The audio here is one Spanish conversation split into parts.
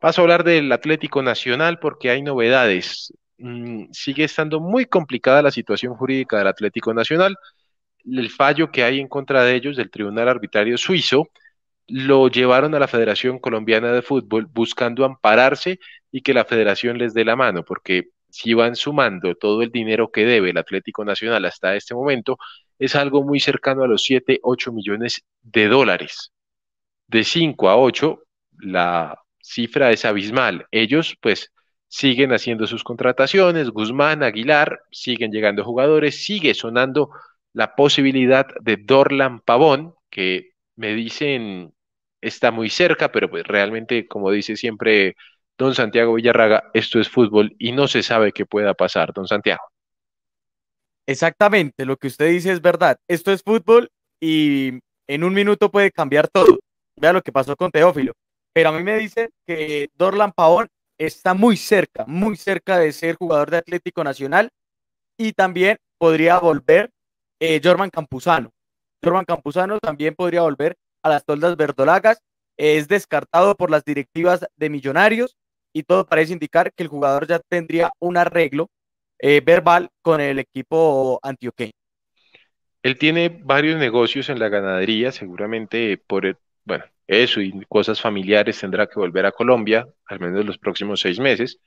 Paso a hablar del Atlético Nacional porque hay novedades. Mm, sigue estando muy complicada la situación jurídica del Atlético Nacional. El fallo que hay en contra de ellos del Tribunal Arbitrario Suizo lo llevaron a la Federación Colombiana de Fútbol buscando ampararse y que la federación les dé la mano, porque si van sumando todo el dinero que debe el Atlético Nacional hasta este momento, es algo muy cercano a los 7, 8 millones de dólares. De 5 a 8, la cifra es abismal. Ellos, pues, siguen haciendo sus contrataciones, Guzmán, Aguilar, siguen llegando jugadores, sigue sonando la posibilidad de Dorlan Pavón, que me dicen está muy cerca, pero pues realmente, como dice siempre don Santiago Villarraga, esto es fútbol y no se sabe qué pueda pasar, don Santiago. Exactamente, lo que usted dice es verdad. Esto es fútbol y en un minuto puede cambiar todo. Vea lo que pasó con Teófilo. Pero a mí me dicen que Dorlan Pavón está muy cerca, muy cerca de ser jugador de Atlético Nacional y también podría volver eh, Jorman Campuzano. Jorman Campuzano también podría volver a las toldas verdolagas. Es descartado por las directivas de Millonarios y todo parece indicar que el jugador ya tendría un arreglo eh, verbal con el equipo antioqueño. Él tiene varios negocios en la ganadería, seguramente por, el, bueno, eso y cosas familiares tendrá que volver a Colombia, al menos los próximos seis meses.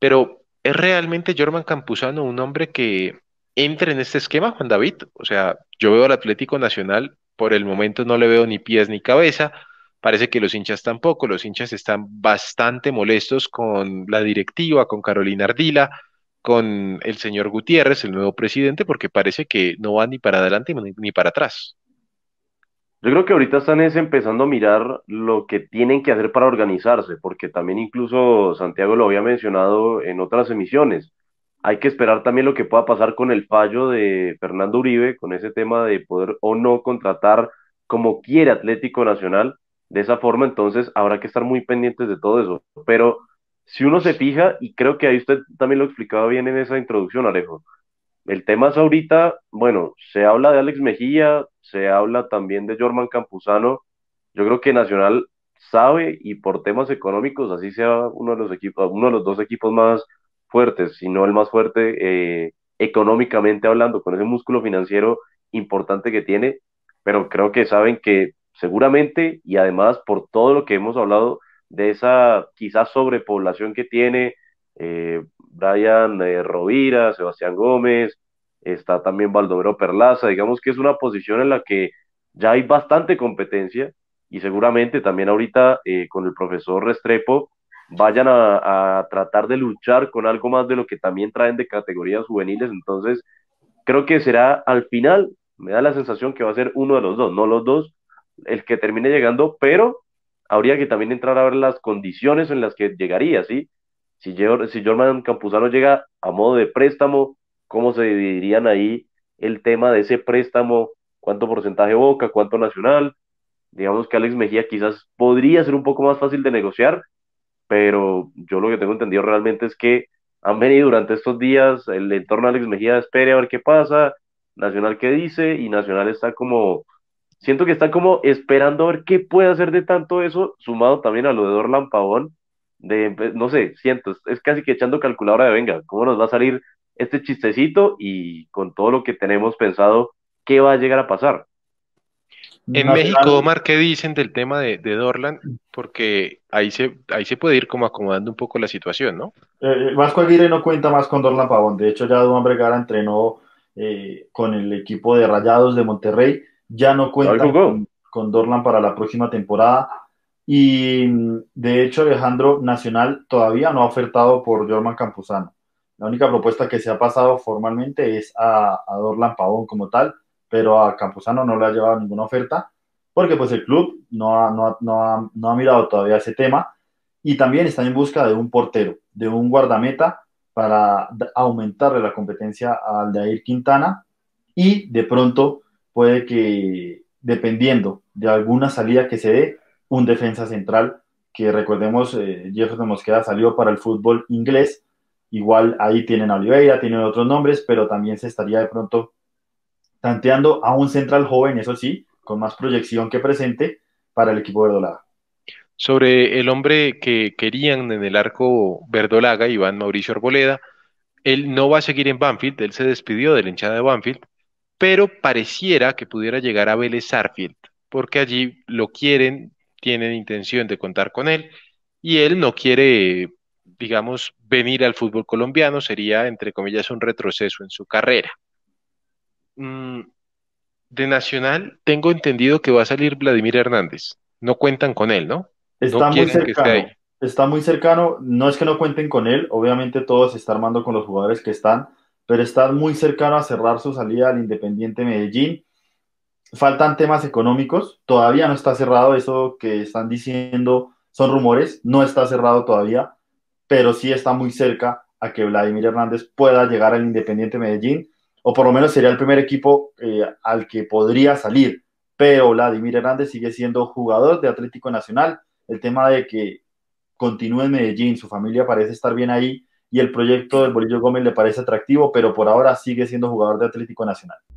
Pero ¿es realmente Jorman Campuzano un hombre que entre en este esquema, Juan David? O sea, yo veo al Atlético Nacional, por el momento no le veo ni pies ni cabeza. Parece que los hinchas tampoco, los hinchas están bastante molestos con la directiva, con Carolina Ardila, con el señor Gutiérrez, el nuevo presidente, porque parece que no va ni para adelante ni para atrás. Yo creo que ahorita están empezando a mirar lo que tienen que hacer para organizarse, porque también incluso Santiago lo había mencionado en otras emisiones. Hay que esperar también lo que pueda pasar con el fallo de Fernando Uribe, con ese tema de poder o no contratar como quiere Atlético Nacional. De esa forma, entonces, habrá que estar muy pendientes de todo eso. Pero si uno se fija, y creo que ahí usted también lo explicaba bien en esa introducción, Alejo, el tema es ahorita, bueno, se habla de Alex Mejía, se habla también de Jorman Campuzano. Yo creo que Nacional sabe y por temas económicos, así sea uno de los equipos, uno de los dos equipos más fuertes, si no el más fuerte eh, económicamente hablando, con ese músculo financiero importante que tiene, pero creo que saben que seguramente y además por todo lo que hemos hablado de esa quizás sobrepoblación que tiene, eh, Brian eh, Rovira, Sebastián Gómez, está también Baldomero Perlaza, digamos que es una posición en la que ya hay bastante competencia y seguramente también ahorita eh, con el profesor Restrepo vayan a, a, tratar de luchar con algo más de lo que también traen de categorías juveniles, entonces creo que será al final, me da la sensación que va a ser uno de los dos, no los dos, el que termine llegando, pero habría que también entrar a ver las condiciones en las que llegaría, ¿sí? Si, si Campuzano llega a modo de préstamo, ¿cómo se dividirían ahí el tema de ese préstamo? ¿Cuánto porcentaje Boca? ¿Cuánto Nacional? Digamos que Alex Mejía quizás podría ser un poco más fácil de negociar, pero yo lo que tengo entendido realmente es que han venido durante estos días el entorno de Alex Mejía, espere a ver qué pasa, Nacional qué dice, y Nacional está como, siento que está como esperando a ver qué puede hacer de tanto eso, sumado también a lo de Dorlan Pavón, pues, no sé, cientos, es casi que echando calculadora de venga, ¿cómo nos va a salir este chistecito y con todo lo que tenemos pensado, qué va a llegar a pasar? En México, Omar, ¿qué dicen del tema de, de, Dorland? Porque ahí se, ahí se puede ir como acomodando un poco la situación, ¿no? Eh, eh, Vasco Aguirre no cuenta más con Dorlan Pavón. De hecho, ya Duan Vergara entrenó eh, con el equipo de Rayados de Monterrey. Ya no cuenta con, con Dorlan para la próxima temporada. Y de hecho, Alejandro Nacional todavía no ha ofertado por Jorman Campuzano. La única propuesta que se ha pasado formalmente es a, a Dorlan Pavón como tal, pero a Campuzano no le ha llevado ninguna oferta porque pues el club no ha, mirado todavía ese tema y también está en busca de un portero, de un guardameta para aumentarle la competencia al Dair Quintana y de pronto puede que, dependiendo de alguna salida que se dé, un defensa central, que recordemos, eh, Jefferson Mosqueda salió para el fútbol inglés, igual ahí tienen a Oliveira, tienen otros nombres, pero también se estaría de pronto tanteando a un central joven, eso sí, con más proyección que presente para el equipo verdolaga. Sobre el hombre que querían en el arco verdolaga, Iván Mauricio Arboleda, él no va a seguir en Banfield, él se despidió de la hinchada de Banfield, pero pareciera que pudiera llegar a Vélez Arfield, porque allí lo quieren tienen intención de contar con él y él no quiere, digamos, venir al fútbol colombiano, sería, entre comillas, un retroceso en su carrera. Mm, de Nacional, tengo entendido que va a salir Vladimir Hernández. No cuentan con él, ¿no? Está muy cercano. Está muy cercano. No es que no cuenten con él, obviamente todo se está armando con los jugadores que están, pero está muy cercano a cerrar su salida al Independiente Medellín faltan temas económicos, todavía no está cerrado eso que están diciendo, son rumores, no está cerrado todavía, pero sí está muy cerca a que Vladimir Hernández pueda llegar al Independiente Medellín, o por lo menos sería el primer equipo eh, al que podría salir, pero Vladimir Hernández sigue siendo jugador de Atlético Nacional, el tema de que continúe en Medellín, su familia parece estar bien ahí y el proyecto del Bolillo Gómez le parece atractivo, pero por ahora sigue siendo jugador de Atlético Nacional.